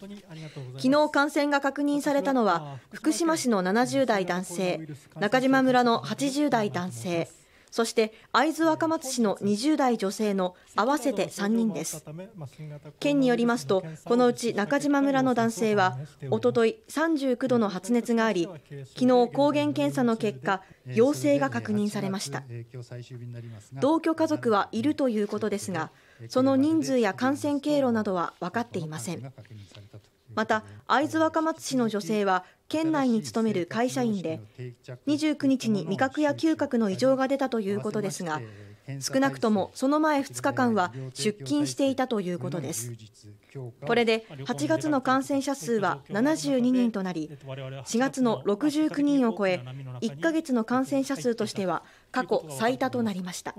昨日感染が確認されたのは福島市の70代男性中島村の80代男性そして会津若松市の20代女性の合わせて3人です県によりますとこのうち中島村の男性はおととい39度の発熱があり昨日抗原検査の結果陽性が確認されました同居家族はいるということですがその人数や感染経路などは分かっていませんまた会津若松市の女性は県内に勤める会社員で29日に味覚や嗅覚の異常が出たということですが少なくともその前2日間は出勤していたということですこれで8月の感染者数は72人となり4月の69人を超え1ヶ月の感染者数としては過去最多となりました